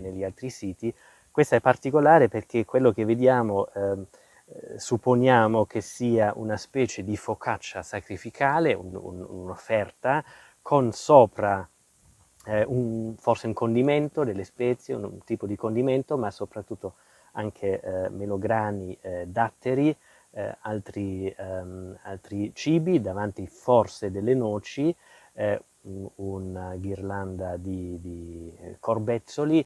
negli altri siti. Questa è particolare perché quello che vediamo ehm, eh, supponiamo che sia una specie di focaccia sacrificale, un, un, un'offerta, con sopra eh, un, forse un condimento, delle spezie, un, tipo di condimento, ma soprattutto anche eh, melograni, eh, datteri, eh, altri, ehm, altri, cibi, davanti forse delle noci, eh, una ghirlanda di, di corbezzoli